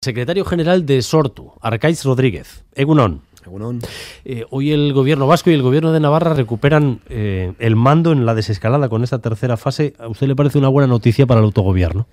Secretario General de Sortu, Arcaiz Rodríguez, Egunon. Eh, hoy el gobierno vasco y el gobierno de Navarra recuperan eh, el mando en la desescalada con esta tercera fase. ¿A usted le parece una buena noticia para el autogobierno?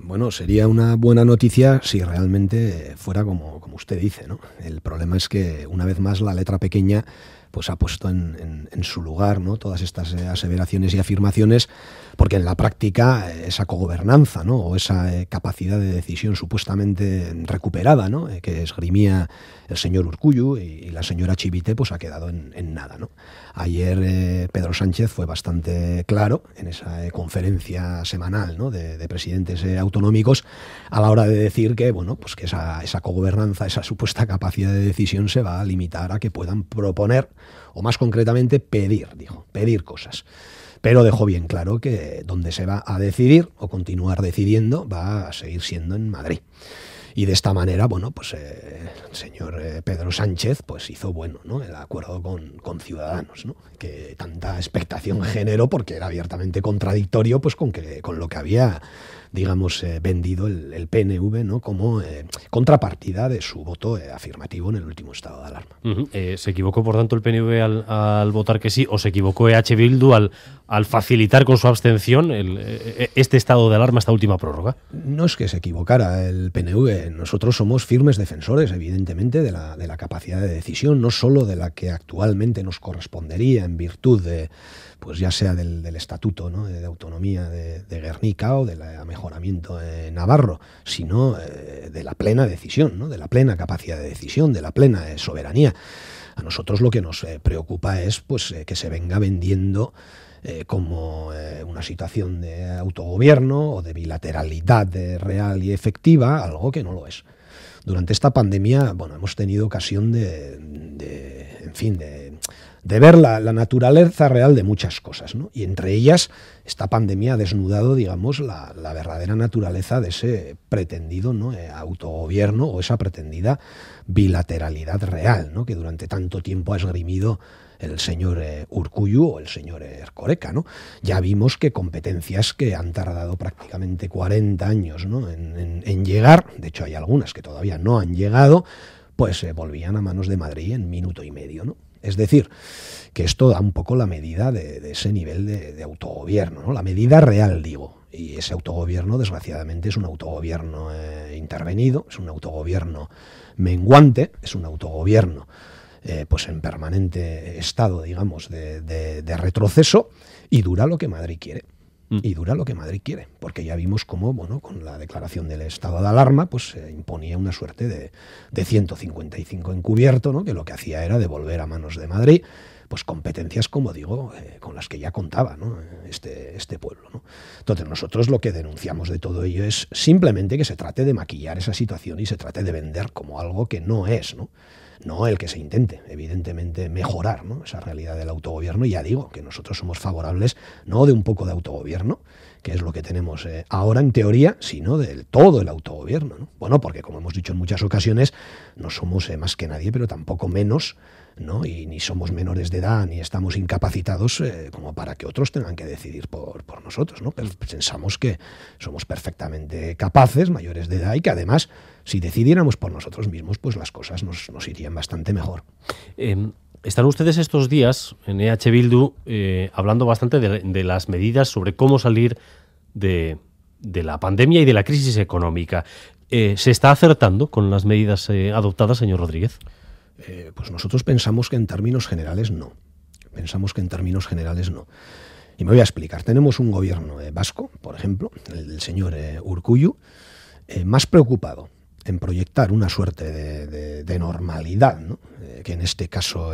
Bueno, sería una buena noticia si realmente fuera como, como usted dice, ¿no? El problema es que, una vez más, la letra pequeña pues ha puesto en, su lugar ¿no? todas estas eh, aseveraciones y afirmaciones porque en la práctica eh, esa cogobernanza ¿no? o esa eh, capacidad de decisión supuestamente recuperada ¿no? Eh, que esgrimía el señor Urcuyu y, la señora Chivite pues ha quedado en, nada. Ayer Pedro Sánchez fue bastante claro en esa conferencia semanal de, presidentes autonómicos a la hora de decir que, bueno, pues que esa, esa cogobernanza, esa supuesta capacidad de decisión se va a limitar a que puedan proponer o más concretamente pedir, dijo, pedir cosas pero dejó bien claro que donde se va a decidir o continuar decidiendo va a seguir siendo en Madrid. Y de esta manera, bueno, pues eh, el señor eh, Pedro Sánchez pues hizo bueno ¿no? el acuerdo con, Ciudadanos, que tanta expectación mm. generó porque era abiertamente contradictorio pues con, que, con lo que había digamos, eh, vendido el, PNV ¿no? como eh, contrapartida de su voto eh, afirmativo en el último estado de alarma. ¿Se equivocó, por tanto, el PNV al, votar que sí o se equivocó EH Bildu al, facilitar con su abstención este estado de alarma, esta última prórroga? No es que se equivocara el PNV. Nosotros somos firmes defensores, evidentemente, de la, de la capacidad de decisión, no solo de la que actualmente nos correspondería en virtud de pues ya sea del, estatuto ¿no? de, autonomía de, Guernica o del eh, mejoramiento de navarro, sino eh, de la plena decisión, de la plena capacidad de decisión, de la plena eh, soberanía. A nosotros lo que nos preocupa es pues, que se venga vendiendo como una situación de autogobierno o de bilateralidad real y efectiva, algo que no lo es durante esta pandemia, bueno, hemos tenido ocasión de, en fin, de, ver la, naturaleza real de muchas cosas, Y entre ellas, esta pandemia ha desnudado, digamos, la, verdadera naturaleza de ese pretendido ¿no? Eh, autogobierno o esa pretendida bilateralidad real, ¿no? Que durante tanto tiempo ha esgrimido el señor eh, Urcuyu o el señor eh, Ercoreca. ¿no? Ya vimos que competencias que han tardado prácticamente 40 años en, llegar, de hecho hay algunas que todavía no han llegado, pues se eh, volvían a manos de Madrid en minuto y medio, ¿no? Es decir, que esto da un poco la medida de, ese nivel de, autogobierno, la medida real, digo. Y ese autogobierno, desgraciadamente, es un autogobierno intervenido, es un autogobierno menguante, es un autogobierno eh, pues en permanente estado, digamos, de, retroceso y dura lo que Madrid quiere mm. y dura lo que Madrid quiere, porque ya vimos cómo, bueno, con la declaración del estado de alarma, pues se imponía una suerte de, 155 encubierto, ¿no? que lo que hacía era devolver a manos de Madrid, pues competencias, como digo, eh, con las que ya contaba este, este pueblo. Entonces nosotros lo que denunciamos de todo ello es simplemente que se trate de maquillar esa situación y se trate de vender como algo que no es, ¿no? no el que se intente, evidentemente, mejorar esa realidad del autogobierno. Y ya digo que nosotros somos favorables no de un poco de autogobierno, que es lo que tenemos eh, ahora en teoría, sino del todo el autogobierno. Bueno, porque como hemos dicho en muchas ocasiones, no somos eh, más que nadie, pero tampoco menos y ni somos menores de edad, ni estamos incapacitados eh, como para que otros tengan que decidir por, nosotros, ¿no? Pero pensamos que somos perfectamente capaces, mayores de edad, y que además, si decidiéramos por nosotros mismos, pues las cosas nos, irían bastante mejor. Em, están ustedes estos días en e EH Bildu hablando bastante de, las medidas sobre cómo salir de, la pandemia y de la crisis económica. Eh, ¿Se está acertando con las medidas eh, adoptadas, señor Rodríguez? Eh, pues nosotros pensamos que en términos generales no. Pensamos que en términos generales no. Y me voy a explicar. Tenemos un gobierno eh, vasco, por ejemplo, el señor eh, Urcuyu, eh, más preocupado en proyectar una suerte de, normalidad, que en este caso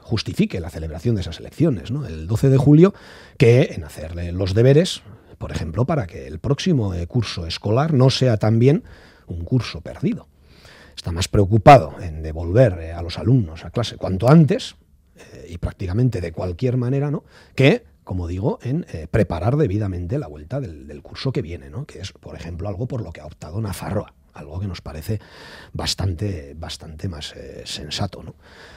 justifique la celebración de esas elecciones, el 12 de julio, que en hacerle los deberes, por ejemplo, para que el próximo curso escolar no sea también un curso perdido está más preocupado en devolver eh, a los alumnos a clase cuanto antes, eh, y prácticamente de cualquier manera, ¿no? que, como digo, en eh, preparar debidamente la vuelta del, curso que viene, ¿no? que es, por ejemplo, algo por lo que ha optado Nafarroa algo que nos parece bastante, bastante más sensato. ¿no?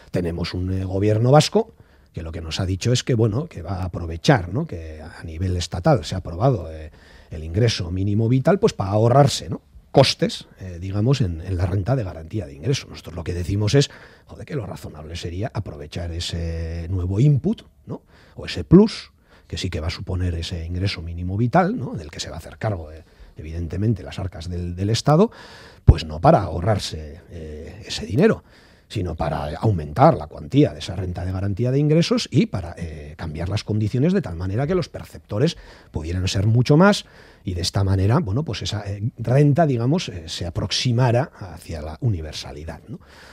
Tenemos un gobierno vasco que lo que nos ha dicho es que, bueno, que va a aprovechar, ¿no? que a nivel estatal se ha aprobado el ingreso mínimo vital pues para ahorrarse, ¿no? costes, eh, digamos, en, la renta de garantía de ingreso Nosotros lo que decimos es, joder, que lo razonable sería aprovechar ese nuevo input, ¿no? O ese plus, que sí que va a suponer ese ingreso mínimo vital, ¿no? Del que se va a hacer cargo, eh, evidentemente, las arcas del, Estado, pues no para ahorrarse eh, ese dinero, sino para aumentar la cuantía de esa renta de garantía de ingresos y para eh, cambiar las condiciones de tal manera que los perceptores pudieran ser mucho más y de esta manera, bueno, pues esa eh, renta, digamos, eh, se aproximara hacia la universalidad.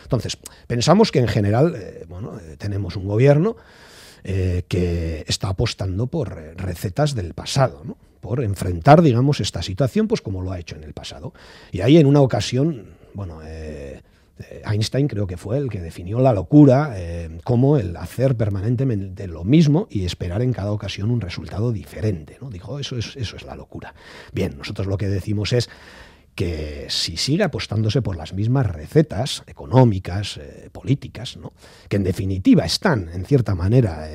Entonces, pensamos que en general, tenemos un gobierno que está apostando por recetas del pasado, por enfrentar, digamos, esta situación, pues como lo ha hecho en el pasado. Y ahí en una ocasión, bueno, eh, Einstein creo que fue el que definió la locura eh, como el hacer permanentemente lo mismo y esperar en cada ocasión un resultado diferente. ¿no? Dijo, eso es, eso es la locura. Bien, nosotros lo que decimos es que si sigue apostándose por las mismas recetas económicas, eh, políticas, ¿no? que en definitiva están, en cierta manera,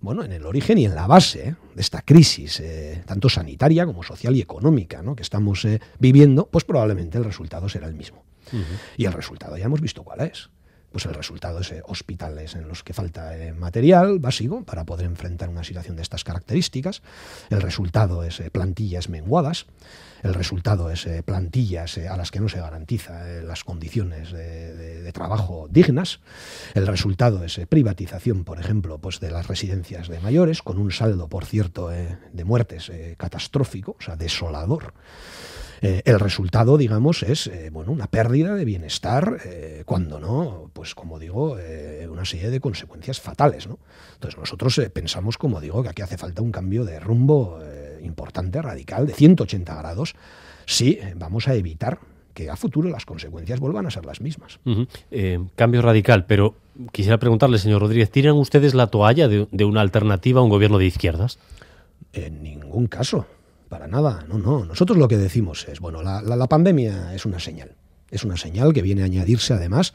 bueno, en el origen y en la base de esta crisis, tanto sanitaria como social y económica, que estamos viviendo, pues probablemente el resultado será el mismo. Y el resultado ya hemos visto cuál es. Pues el resultado es eh, hospitales en los que falta eh, material básico para poder enfrentar una situación de estas características. El resultado es eh, plantillas menguadas. El resultado es plantillas a las que no se garantiza las condiciones de, trabajo dignas. El resultado es privatización, por ejemplo, pues de las residencias de mayores, con un saldo, por cierto, de muertes catastrófico, o sea, desolador. Eh, el resultado, digamos, es eh, bueno, una pérdida de bienestar, eh, cuando no, pues como digo, una serie de consecuencias fatales. ¿no? Entonces nosotros pensamos, como digo, que aquí hace falta un cambio de rumbo importante, radical, de 180 grados, si vamos a evitar que a futuro las consecuencias vuelvan a ser las mismas. cambio radical, pero quisiera preguntarle, señor Rodríguez, ¿tiran ustedes la toalla de, de una alternativa a un gobierno de izquierdas? En ningún caso para nada. No, no. Nosotros lo que decimos es, bueno, la, la, pandemia es una señal. Es una señal que viene a añadirse además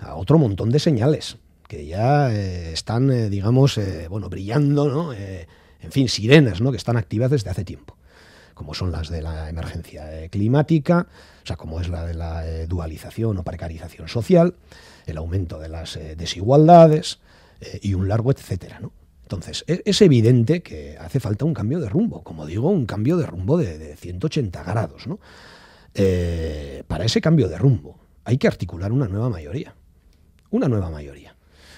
a otro montón de señales que ya eh, están, eh, digamos, eh, bueno, brillando, ¿no? en fin, sirenas, ¿no? Que están activas desde hace tiempo, como son las de la emergencia climática, o sea, como es la de la dualización o precarización social, el aumento de las desigualdades y un largo etcétera, ¿no? Entonces, e, es, evidente que hace falta un cambio de rumbo, como digo, un cambio de rumbo de, 180 grados. Eh, para ese cambio de rumbo hay que articular una nueva mayoría, una nueva mayoría.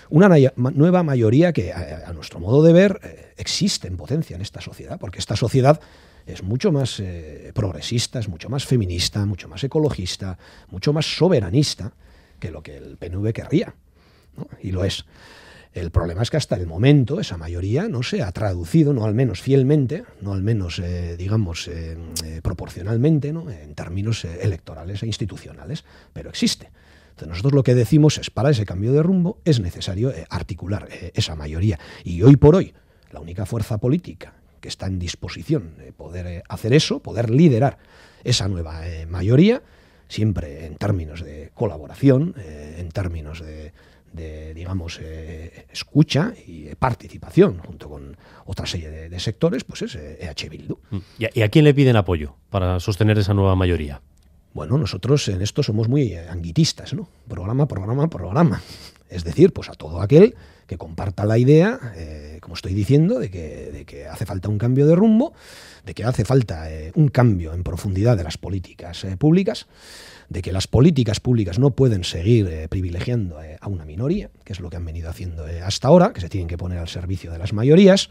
Una nueva mayoría que, a, nuestro modo de ver, eh, existe en potencia en esta sociedad, porque esta sociedad es mucho más eh, progresista, es mucho más feminista, mucho más ecologista, mucho más soberanista que lo que el PNV querría. Y lo es. El problema es que hasta el momento esa mayoría no se ha traducido, no al menos fielmente, no al menos, eh, digamos, eh, eh, proporcionalmente, ¿no? en términos electorales e institucionales, pero existe. Entonces nosotros lo que decimos es, para ese cambio de rumbo es necesario articular esa mayoría. Y hoy por hoy, la única fuerza política que está en disposición de poder hacer eso, poder liderar esa nueva mayoría, siempre en términos de colaboración, en términos de de digamos, eh, escucha y eh, participación, junto con otra serie de, sectores, pues es EH e Bildu. ¿Y a quién le piden apoyo para sostener esa nueva mayoría? Bueno, nosotros en esto somos muy eh, anguitistas, ¿no? Programa, programa, programa. Es decir, pues a todo aquel que comparta la idea, como estoy diciendo, de que, de que, hace falta un cambio de rumbo, de que hace falta un cambio en profundidad de las políticas públicas, de que las políticas públicas no pueden seguir eh, privilegiando eh, a una minoría, es lo que han venido haciendo eh, hasta ahora, que se tienen que poner al servicio de las mayorías,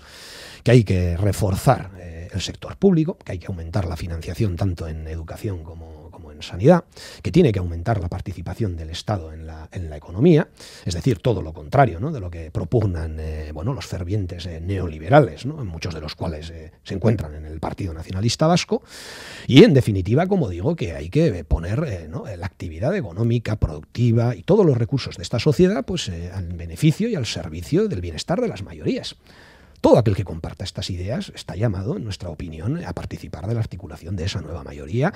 que hay que reforzar eh, el sector público, que hay que aumentar la financiación tanto en educación como, en sanidad, que tiene que aumentar la participación del Estado en la, economía, es decir, todo lo contrario de lo que propugnan eh, bueno, los fervientes neoliberales, muchos de los cuales se encuentran en el Partido Nacionalista Vasco, y en definitiva, como digo, que hay que poner la actividad económica, productiva y todos los recursos de esta sociedad pues, al beneficio y al servicio del bienestar de las mayorías. Todo aquel que comparta estas ideas está llamado, en nuestra opinión, a participar de la articulación de esa nueva mayoría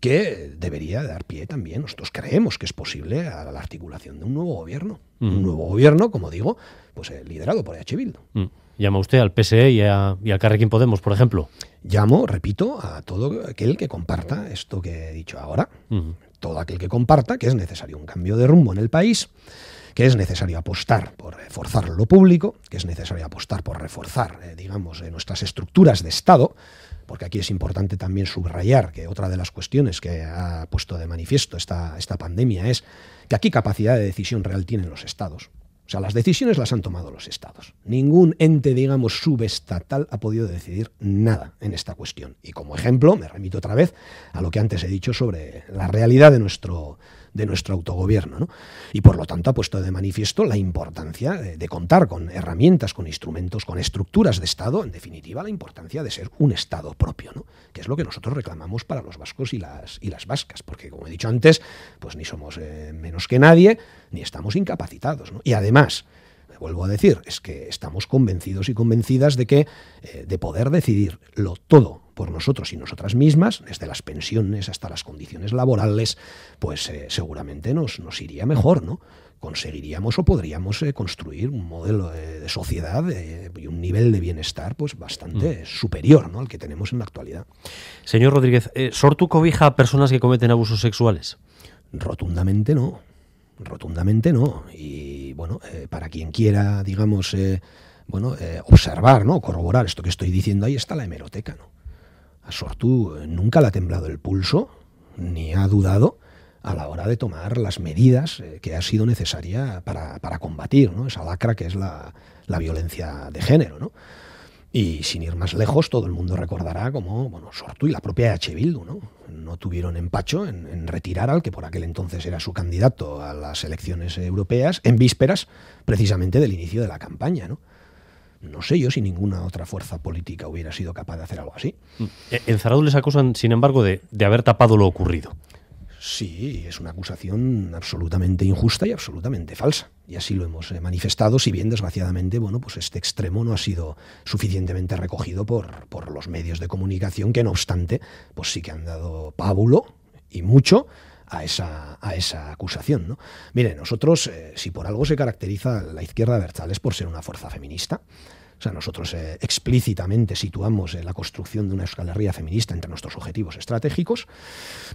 que debería dar pie también, nosotros creemos que es posible, a la articulación de un nuevo gobierno. Un mm. nuevo gobierno, como digo, pues eh, liderado por H. Bildu. Mm. ¿Llama usted al PSE y, a, al Carrequín Podemos, por ejemplo? Llamo, repito, a todo aquel que comparta esto que he dicho ahora. Todo aquel que comparta que es necesario un cambio de rumbo en el país que es necesario apostar por reforzar lo público, que es necesario apostar por reforzar, eh, digamos, eh, nuestras estructuras de Estado, porque aquí es importante también subrayar que otra de las cuestiones que ha puesto de manifiesto esta, esta pandemia es que aquí capacidad de decisión real tienen los Estados. O sea, las decisiones las han tomado los estados. Ningún ente, digamos, subestatal ha podido decidir nada en esta cuestión. Y como ejemplo, me remito otra vez a lo que antes he dicho sobre la realidad de nuestro, de nuestro autogobierno. Y por lo tanto ha puesto de manifiesto la importancia de, contar con herramientas, con instrumentos, con estructuras de Estado, en definitiva la importancia de ser un Estado propio, ¿no? que es lo que nosotros reclamamos para los vascos y las, y las vascas, porque como he dicho antes, pues ni somos eh, menos que nadie, ni estamos incapacitados. Y además, vuelvo a decir, es que estamos convencidos y convencidas de que eh, de poder decidir lo todo por nosotros y nosotras mismas, desde las pensiones hasta las condiciones laborales, pues eh, seguramente nos, iría mejor, ¿no? conseguiríamos o podríamos eh, construir un modelo eh, de, sociedad y un nivel de bienestar pues bastante mm. superior ¿no? al que tenemos en la actualidad. Señor Rodríguez, ¿Sortu cobija a personas que cometen abusos sexuales? Rotundamente no, rotundamente no. Y bueno, para quien quiera, digamos, bueno, observar, ¿no? corroborar esto que estoy diciendo, ahí está la hemeroteca. ¿no? Sortu eh, nunca le ha temblado el pulso ni ha dudado a la hora de tomar las medidas eh, que ha sido necesaria para, combatir esa lacra que es la, violencia de género. Y sin ir más lejos, todo el mundo recordará cómo bueno, Sortu y la propia H. Bildu ¿no? tuvieron empacho en, en, retirar al que por aquel entonces era su candidato a las elecciones europeas en vísperas precisamente del inicio de la campaña. ¿no? No sé yo si ninguna otra fuerza política hubiera sido capaz de hacer algo así. Mm. Eh, en les acusan, sin embargo, de, haber tapado lo ocurrido. Sí, es una acusación absolutamente injusta y absolutamente falsa. Y así lo hemos eh, manifestado, si bien desgraciadamente, bueno, pues este extremo no ha sido suficientemente recogido por, por los medios de comunicación, que no obstante, pues sí que han dado pábulo y mucho a esa, a esa acusación. ¿no? Mire, nosotros, eh, si por algo se caracteriza la izquierda de es por ser una fuerza feminista. O sea, nosotros eh, explícitamente situamos eh, la construcción de una escalería feminista entre nuestros objetivos estratégicos.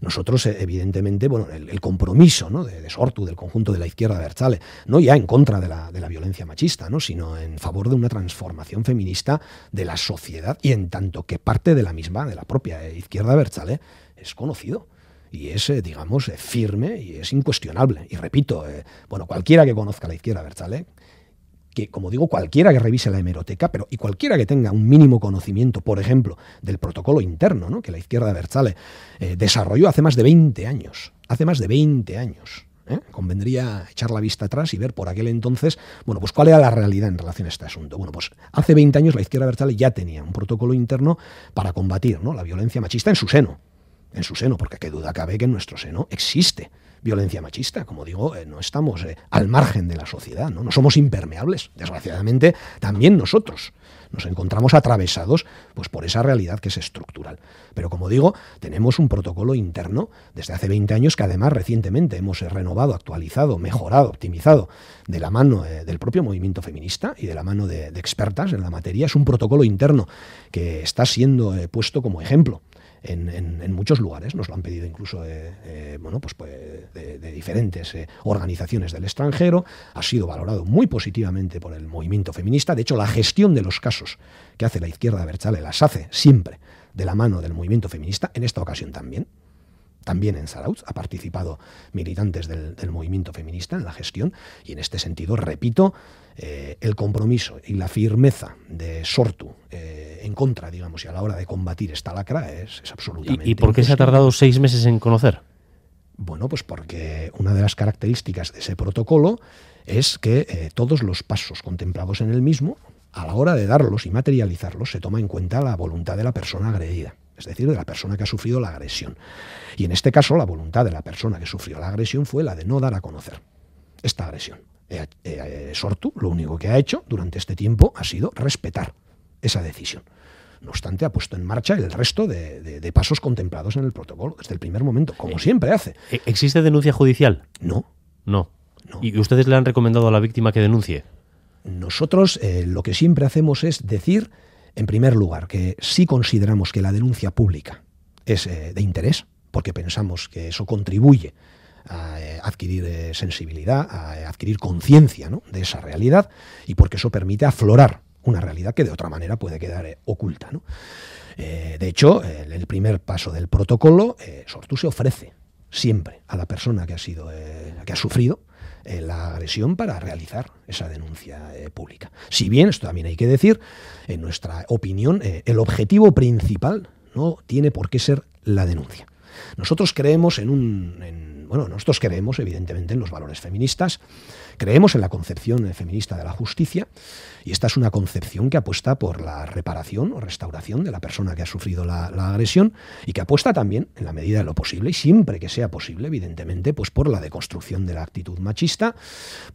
Nosotros, evidentemente, bueno, el, compromiso ¿no? de, Sortu, del conjunto de la izquierda Berchale, no ya en contra de la, de la, violencia machista, ¿no? sino en favor de una transformación feminista de la sociedad y en tanto que parte de la misma, de la propia izquierda Berchale, es conocido y es, eh, digamos, eh, firme y es incuestionable. Y repito, eh, bueno, cualquiera que conozca la izquierda Berzale que como digo, cualquiera que revise la hemeroteca, pero y cualquiera que tenga un mínimo conocimiento, por ejemplo, del protocolo interno ¿no? que la izquierda Berzale desarrolló hace más de 20 años, hace más de 20 años. Convendría echar la vista atrás y ver por aquel entonces, bueno, pues cuál era la realidad en relación a este asunto. Bueno, pues hace 20 años la izquierda Berzale ya tenía un protocolo interno para combatir ¿no? la violencia machista en su seno, en su seno, porque qué duda cabe que en nuestro seno existe violencia machista. Como digo, eh, no estamos eh, al margen de la sociedad, ¿no? somos impermeables. Desgraciadamente, también nosotros nos encontramos atravesados pues, por esa realidad que es estructural. Pero como digo, tenemos un protocolo interno desde hace 20 años que además recientemente hemos eh, renovado, actualizado, mejorado, optimizado de la mano del propio movimiento feminista y de la mano de, expertas en la materia. Es un protocolo interno que está siendo puesto como ejemplo en, muchos lugares, nos lo han pedido incluso de, eh, pues, pues, de, diferentes eh, organizaciones del extranjero, ha sido valorado muy positivamente por el movimiento feminista, de hecho la gestión de los casos que hace la izquierda de Berchale las hace siempre de la mano del movimiento feminista, en esta ocasión también, también en Zarautz ha participado militantes del, movimiento feminista en la gestión y en este sentido, repito, eh, el compromiso y la firmeza de Sortu eh, en contra, digamos, y a la hora de combatir esta lacra es, absolutamente... ¿Y, ¿Y, por qué se ha tardado seis meses en conocer? Bueno, pues porque una de las características de ese protocolo es que eh, todos los pasos contemplados en el mismo, a la hora de darlos y materializarlos, se toma en cuenta la voluntad de la persona agredida es decir, de la persona que ha sufrido la agresión. Y en este caso, la voluntad de la persona que sufrió la agresión fue la de no dar a conocer esta agresión. Eh, eh, Sortu lo único que ha hecho durante este tiempo ha sido respetar esa decisión. No obstante, ha puesto en marcha el resto de, pasos contemplados en el protocolo desde el primer momento, como eh, siempre hace. ¿Existe denuncia judicial? No. no. ¿Y ustedes le han recomendado a la víctima que denuncie? Nosotros lo que siempre hacemos es decir en primer lugar, que sí consideramos que la denuncia pública es eh, de interés, porque pensamos que eso contribuye a eh, adquirir eh, sensibilidad, a adquirir conciencia de esa realidad y porque eso permite aflorar una realidad que de otra manera puede quedar oculta. de hecho, el primer paso del protocolo, Sortu se ofrece siempre a la persona que ha, sido, que ha sufrido eh, la agresión para realizar esa denuncia eh, pública. Si bien, esto también hay que decir, en nuestra opinión, eh, el objetivo principal no tiene por qué ser la denuncia. Nosotros creemos en un... bueno, nosotros creemos evidentemente en los valores feministas, Creemos en la concepción feminista de la justicia y esta es una concepción que apuesta por la reparación o restauración de la persona que ha sufrido la, agresión y que apuesta también, en la medida de lo posible y siempre que sea posible, evidentemente, pues por la deconstrucción de la actitud machista,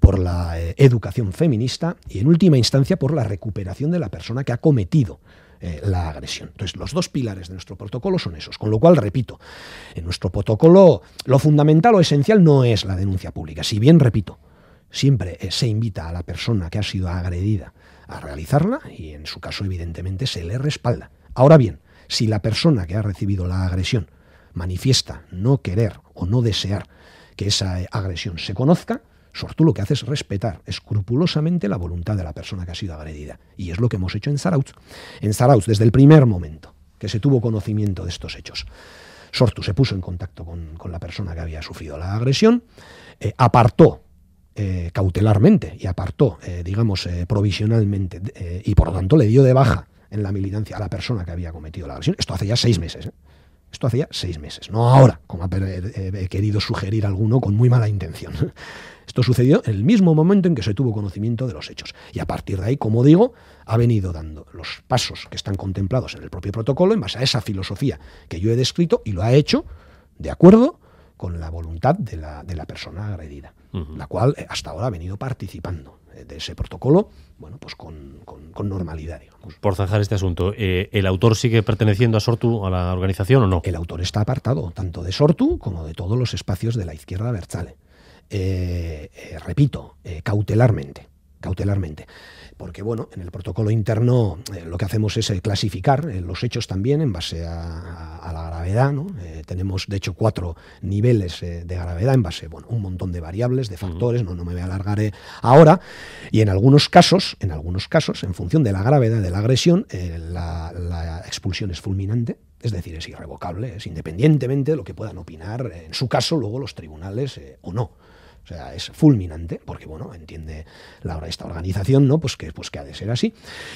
por la eh, educación feminista y, en última instancia, por la recuperación de la persona que ha cometido eh, la agresión. Entonces, los dos pilares de nuestro protocolo son esos. Con lo cual, repito, en nuestro protocolo lo fundamental o esencial no es la denuncia pública. Si bien, repito, siempre se invita a la persona que ha sido agredida a realizarla y en su caso evidentemente se le respalda. Ahora bien, si la persona que ha recibido la agresión manifiesta no querer o no desear que esa agresión se conozca, Sortu lo que hace es respetar escrupulosamente la voluntad de la persona que ha sido agredida. Y es lo que hemos hecho en Zarautz. En Sarauz, desde el primer momento que se tuvo conocimiento de estos hechos, Sortu se puso en contacto con, la persona que había sufrido la agresión, eh, apartó eh, cautelarmente y apartó, eh, digamos, eh, provisionalmente y por lo tanto le dio de baja en la militancia a la persona que había cometido la agresión. Esto hace ya seis meses. Esto hacía seis meses, no ahora, como ha querido sugerir alguno con muy mala intención. Esto sucedió en el mismo momento en que se tuvo conocimiento de los hechos. Y a partir de ahí, como digo, ha venido dando los pasos que están contemplados en el propio protocolo en base a esa filosofía que yo he descrito y lo ha hecho de acuerdo con la voluntad de la, persona agredida, la cual eh, hasta ahora ha venido participando eh, de ese protocolo, bueno, pues con, normalidad, Por zanjar este asunto, eh, ¿el autor sigue perteneciendo a Sortu, a la organización o no? El autor está apartado, tanto de Sortu como de todos los espacios de la izquierda Berzale. repito, cautelarmente cautelarmente. Porque, bueno, en el protocolo interno eh, lo que hacemos es eh, clasificar eh, los hechos también en base a, la gravedad. tenemos, de hecho, cuatro niveles de gravedad en base a bueno, un montón de variables, de factores, no, no me voy a alargar ahora. Y en algunos casos, en algunos casos, en función de la gravedad de la agresión, la, expulsión es fulminante, es decir, es irrevocable, es independientemente de lo que puedan opinar, en su caso, luego los tribunales o no. O sea, es fulminante, porque bueno, entiende la, hora esta organización, ¿no? Pues que, pues que ha de ser así.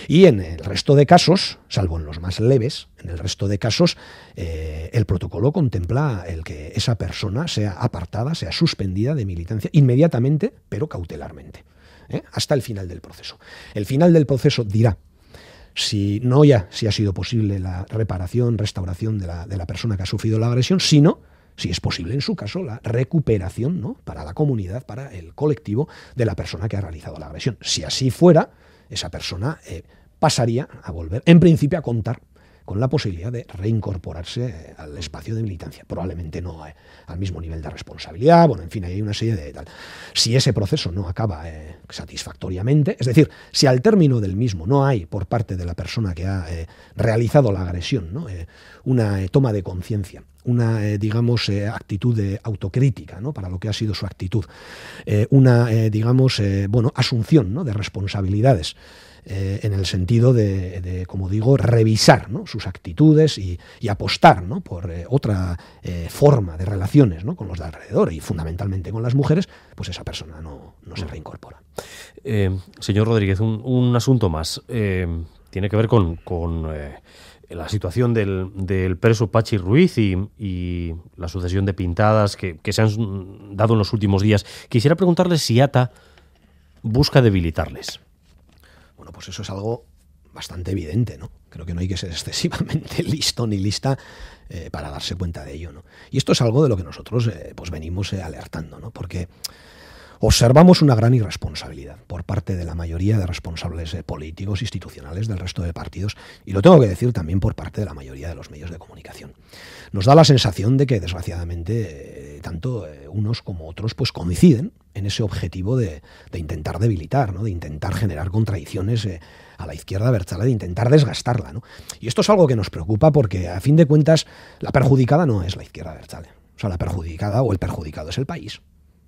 Y en el resto de casos, salvo en los más leves, en el resto de casos, eh, el protocolo contempla el que esa persona sea apartada, sea suspendida de militancia inmediatamente, pero cautelarmente, ¿eh? hasta el final del proceso. El final del proceso dirá si no ya si ha sido posible la reparación, restauración de la, de la persona que ha sufrido la agresión, sino si es posible en su caso, la recuperación ¿no? para la comunidad, para el colectivo de la persona que ha realizado la agresión. Si así fuera, esa persona eh, pasaría a volver, en principio, a contar con la posibilidad de reincorporarse eh, al espacio de militancia. Probablemente no eh, al mismo nivel de responsabilidad, bueno, en fin, hay una serie de Si ese proceso no acaba satisfactoriamente, es decir, si al término del mismo no hay por parte de la persona que ha realizado la agresión una toma de conciencia una eh, digamos, eh, actitud de autocrítica para lo que ha sido su actitud, eh, una, digamos, bueno, asunción de responsabilidades. en el sentido de, como digo, revisar sus actitudes y, apostar por otra forma de relaciones con los de alrededor y fundamentalmente con las mujeres, pues esa persona no, se reincorpora. señor Rodríguez, un, asunto más. tiene que ver con la situación del, preso Pachi Ruiz y, la sucesión de pintadas que, se han dado en los últimos días, quisiera preguntarles si ATA busca debilitarles. Bueno, pues eso es algo bastante evidente, ¿no? Creo que no hay que ser excesivamente listo ni lista eh, para darse cuenta de ello, ¿no? Y esto es algo de lo que nosotros eh, pues venimos eh, alertando, ¿no? Porque observamos una gran irresponsabilidad por parte de la mayoría de responsables eh, políticos, institucionales del resto de partidos, y lo tengo que decir también por parte de la mayoría de los medios de comunicación. Nos da la sensación de que, desgraciadamente, eh, tanto eh, unos como otros pues coinciden en ese objetivo de, intentar debilitar, de intentar generar contradicciones a la izquierda Berchale, de intentar desgastarla. Y esto es algo que nos preocupa porque, a fin de cuentas, la perjudicada no es la izquierda Berchale. O sea, la perjudicada o el perjudicado es el país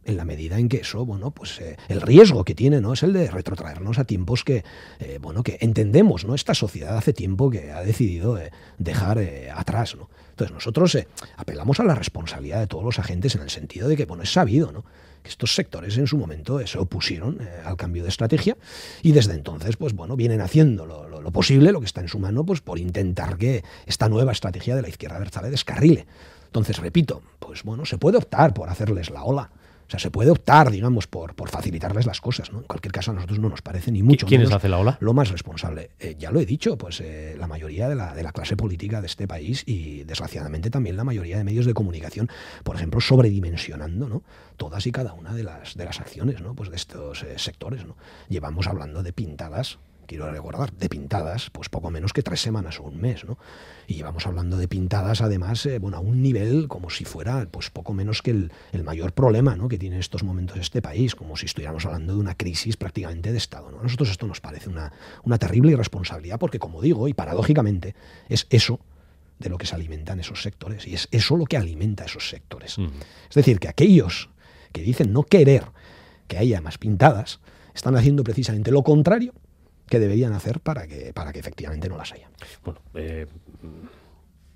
en la medida en que eso, bueno, pues eh, el riesgo que tiene, ¿no? Es el de retrotraernos a tiempos que, eh, bueno, que entendemos, ¿no? Esta sociedad hace tiempo que ha decidido eh, dejar atrás, ¿no? Entonces nosotros apelamos a la responsabilidad de todos los agentes en el sentido de que, bueno, es sabido, ¿no? Que estos sectores en su momento se opusieron al cambio de estrategia y desde entonces, pues bueno, vienen haciendo lo, posible, lo que está en su mano, pues por intentar que esta nueva estrategia de la izquierda versal descarrile. Entonces, repito, pues bueno, se puede optar por hacerles la ola sea, se puede optar, digamos, por, por facilitarles las cosas, ¿no? En cualquier caso, a nosotros no nos parece ni mucho menos la Lo más responsable. Eh, ya lo he dicho, pues eh, la mayoría de la, clase política de este país y, desgraciadamente, también la mayoría de medios de comunicación, por ejemplo, sobredimensionando, ¿no? Todas y cada una de las, de las acciones, ¿no? Pues de estos eh, sectores, ¿no? Llevamos hablando de pintadas quiero recordar, de pintadas, pues poco menos que tres semanas o un mes, ¿no? Y llevamos hablando de pintadas, además, eh, bueno, a un nivel como si fuera, pues poco menos que el, mayor problema, Que tiene en estos momentos este país, como si estuviéramos hablando de una crisis prácticamente de Estado, ¿no? A nosotros esto nos parece una, una terrible irresponsabilidad, porque como digo, y paradójicamente, es eso de lo que se alimentan esos sectores, y es eso lo que alimenta esos sectores. Es decir, que aquellos que dicen no querer que haya más pintadas, están haciendo precisamente lo contrario que deberían hacer para que, para que efectivamente no las haya. Bueno, eh,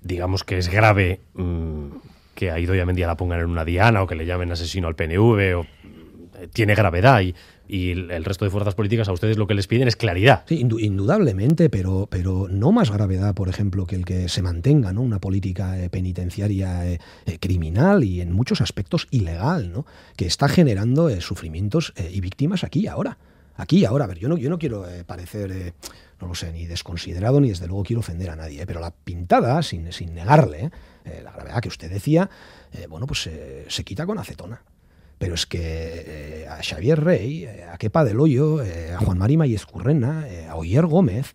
digamos que es grave mm, que a Idoia Mendia la pongan en una diana o que le llamen asesino al PNV o eh, tiene gravedad y, el resto de fuerzas políticas a ustedes lo que les piden es claridad. Sí, indudablemente, pero, pero no más gravedad, por ejemplo, que el que se mantenga ¿no? una política eh, penitenciaria criminal y en muchos aspectos ilegal, ¿no? que está generando sufrimientos y víctimas aquí y ahora aquí ahora. A ver, yo no, yo no quiero eh, parecer, eh, no lo sé, ni desconsiderado, ni desde luego quiero ofender a nadie, eh, pero la pintada, sin, sin negarle, la gravedad que usted decía, bueno, pues se quita con acetona. Pero es que a Xavier Rey, a Kepa del Hoyo, a Juan Marima y Escurrena, a Oyer Gómez,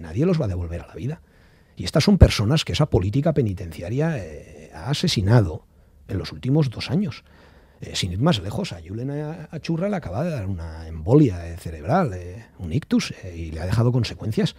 nadie los va a devolver a la vida. Y estas son personas que esa política penitenciaria ha asesinado en los últimos dos años. Eh, sin ir más lejos, a Julen Achurra le acaba de dar una embolia eh, cerebral, eh, un ictus, y le ha dejado consecuencias.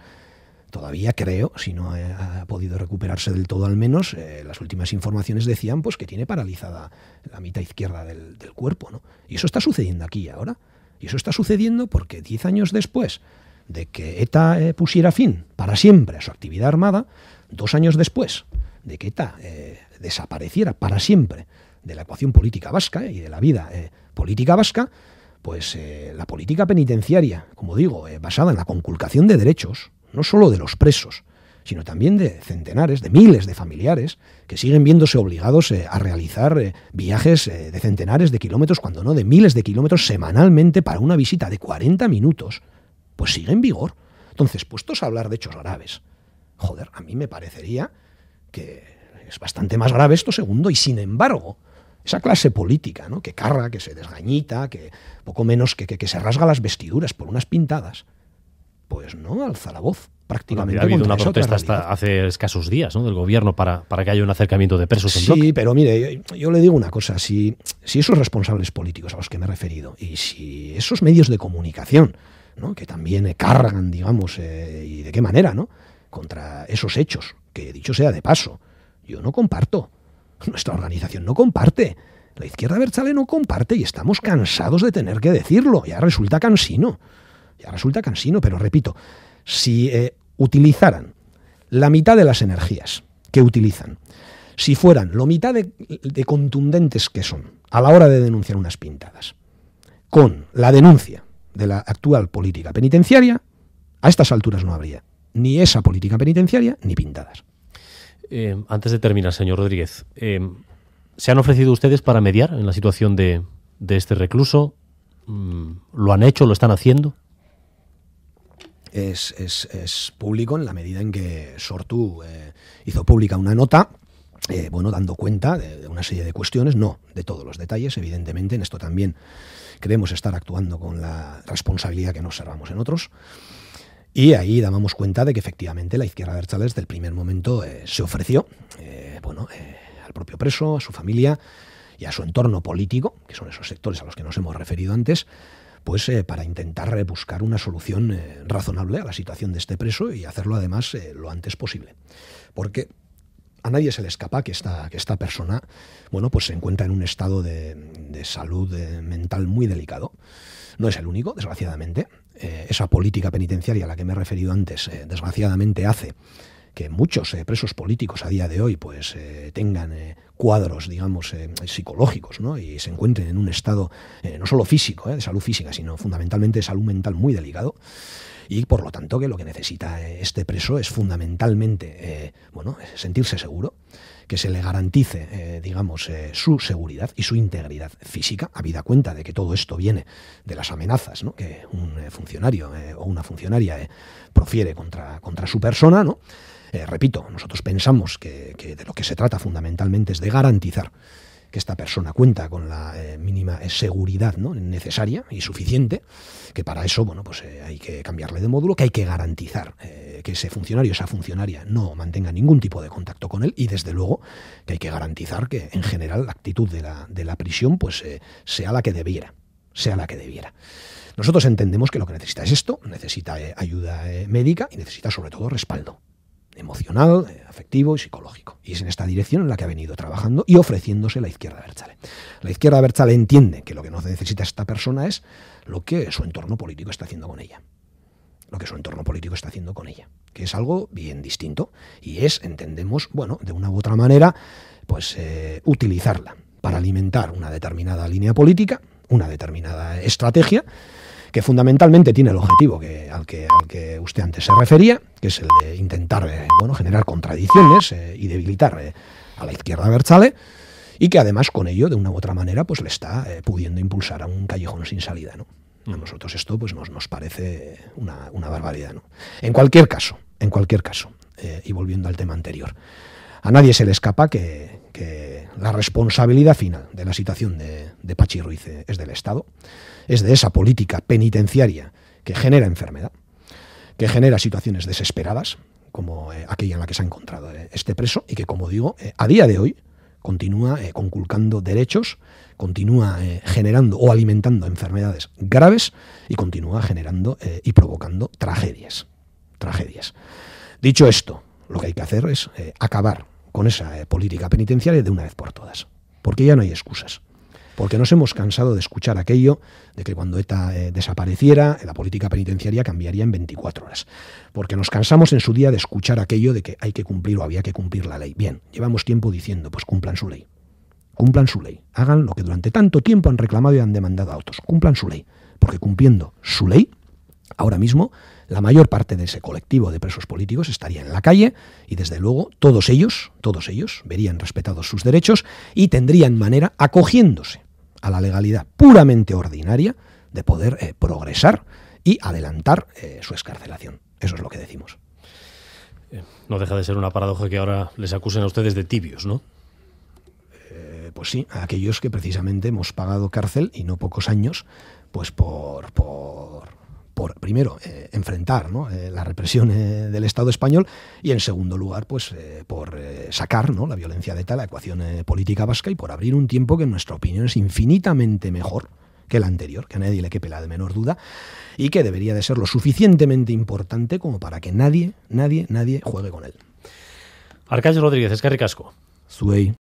Todavía creo, si no ha, podido recuperarse del todo al menos, las últimas informaciones decían pues, que tiene paralizada la mitad izquierda del, cuerpo. ¿no? Y eso está sucediendo aquí ahora. Y eso está sucediendo porque diez años después de que ETA pusiera fin para siempre a su actividad armada, dos años después de que ETA desapareciera para siempre de la ecuación política vasca eh, y de la vida eh, política vasca, pues eh, la política penitenciaria, como digo, basada en la conculcación de derechos, no solo de los presos, sino también de centenares, de miles de familiares que siguen viéndose obligados a realizar viajes de centenares de kilómetros, cuando no de miles de kilómetros semanalmente para una visita de 40 minutos, pues sigue en vigor. Entonces, puestos a hablar de hechos graves, joder, a mí me parecería que es bastante más grave esto segundo y sin embargo, esa clase política, ¿no? que carga, que se desgañita, que poco menos que, que, se rasga las vestiduras por unas pintadas, pues no alza la voz prácticamente. ha habido una protesta hasta hace escasos días ¿no? del gobierno para, para que haya un acercamiento de presos. En sí, pero mire, yo, le digo una cosa, si, si esos responsables políticos a los que me he referido y si esos medios de comunicación, ¿no? que también cargan, digamos, eh, y de qué manera, ¿no? contra esos hechos, que dicho sea de paso, yo no comparto. Nuestra organización no comparte. La izquierda Berchale no comparte y estamos cansados de tener que decirlo. Ya resulta cansino. Ya resulta cansino, pero repito, si eh, utilizaran la mitad de las energías que utilizan, si fueran lo mitad de contundentes que son a la hora de denunciar unas pintadas, con la denuncia de la actual política penitenciaria, a estas alturas no habría ni esa política penitenciaria ni pintadas. Eh, antes de terminar, señor Rodríguez, eh, ¿se han ofrecido ustedes para mediar en la situación de, este recluso? Mm, ¿Lo han hecho? ¿Lo están haciendo? Es, público en la medida en que Sortu eh, hizo pública una nota. bueno, dando cuenta de, una serie de cuestiones, no de todos los detalles, evidentemente, en esto también queremos estar actuando con la responsabilidad que nos observamos en otros. Y ahí dábamos cuenta de que efectivamente la izquierda de desde el primer momento eh, se ofreció eh, bueno, eh, al propio preso, a su familia y a su entorno político, que son esos sectores a los que nos hemos referido antes, pues para intentar buscar una solución razonable a la situación de este preso y hacerlo además lo antes posible. Porque a nadie se le escapa que esta, que persona bueno, pues se encuentra en un estado de salud mental muy delicado. No es el único, desgraciadamente. Eh, esa política penitenciaria a la que me he referido antes, eh, desgraciadamente hace que muchos eh, presos políticos a día de hoy pues tengan cuadros, digamos, psicológicos, ¿no? Y se encuentren en un estado no solo físico, de salud física, sino fundamentalmente de salud mental muy delicado y por lo tanto que lo que necesita este preso es fundamentalmente bueno sentirse seguro que se le garantice, eh, digamos, eh, su seguridad y su integridad física, habida cuenta de que todo esto viene de las amenazas que un eh, funcionario o una funcionaria profiere contra, contra su persona, ¿no? repito, nosotros pensamos que, que de lo que se trata fundamentalmente es de garantizar que esta persona cuenta con la eh, mínima seguridad necesaria y suficiente, que para eso bueno, pues, eh, hay que cambiarle de módulo, que hay que garantizar eh, que ese funcionario, o esa funcionaria, no mantenga ningún tipo de contacto con él y desde luego que hay que garantizar que en general la actitud de la, de la prisión pues, sea la que debiera, sea la que debiera. Nosotros entendemos que lo que necesita es esto, necesita ayuda médica y necesita sobre todo respaldo emocional, eh, afectivo y psicológico. Y es en esta dirección en la que ha venido trabajando y ofreciéndose la izquierda Berchale. La izquierda Berchale entiende que lo que no necesita esta persona es lo que su entorno político está haciendo con ella. Lo que su entorno político está haciendo con ella. Que es algo bien distinto. Y es, entendemos, bueno, de una u otra manera, pues eh, utilizarla para alimentar una determinada línea política, una determinada estrategia que fundamentalmente tiene el objetivo que, al, que, al que usted antes se refería, que es el de intentar eh, bueno, generar contradicciones eh, y debilitar eh, a la izquierda Berchale, y que además con ello, de una u otra manera, pues le está pudiendo impulsar a un callejón sin salida. ¿no? A mm. nosotros esto pues, nos, nos parece una, barbaridad. ¿no? En cualquier caso, en cualquier caso, y volviendo al tema anterior, a nadie se le escapa que, que la responsabilidad final de la situación de, Pachi Ruiz es del Estado, es de esa política penitenciaria que genera enfermedad, que genera situaciones desesperadas, como eh, aquella en la que se ha encontrado eh, este preso y que, como digo, eh, a día de hoy continúa conculcando derechos, continúa generando o alimentando enfermedades graves y continúa generando y provocando tragedias. Tragedias. Dicho esto, lo que hay que hacer es acabar con esa eh, política penitenciaria de una vez por todas, porque ya no hay excusas. Porque nos hemos cansado de escuchar aquello de que cuando ETA eh, desapareciera, eh, la política penitenciaria cambiaría en 24 horas. Porque nos cansamos en su día de escuchar aquello de que hay que cumplir o había que cumplir la ley. Bien, llevamos tiempo diciendo, pues cumplan su ley. Cumplan su ley. Hagan lo que durante tanto tiempo han reclamado y han demandado a otros. Cumplan su ley. Porque cumpliendo su ley, Ahora mismo, la mayor parte de ese colectivo de presos políticos estaría en la calle y, desde luego, todos ellos, todos ellos verían respetados sus derechos y tendrían manera, acogiéndose a la legalidad puramente ordinaria, de poder eh, progresar y adelantar eh, su escarcelación. Eso es lo que decimos. Eh, no deja de ser una paradoja que ahora les acusen a ustedes de tibios, ¿no? pues sí, a aquellos que precisamente hemos pagado cárcel y no pocos años, pues por por, primero, eh, enfrentar eh, la represión eh, del Estado español y, en segundo lugar, pues por sacar la violencia de tal la ecuación política vasca y por abrir un tiempo que, en nuestra opinión, es infinitamente mejor que el anterior, que a nadie le quepe la de menor duda, y que debería de ser lo suficientemente importante como para que nadie, nadie, nadie juegue con él. Arcángel Rodríguez, Escarricasco. Zuey.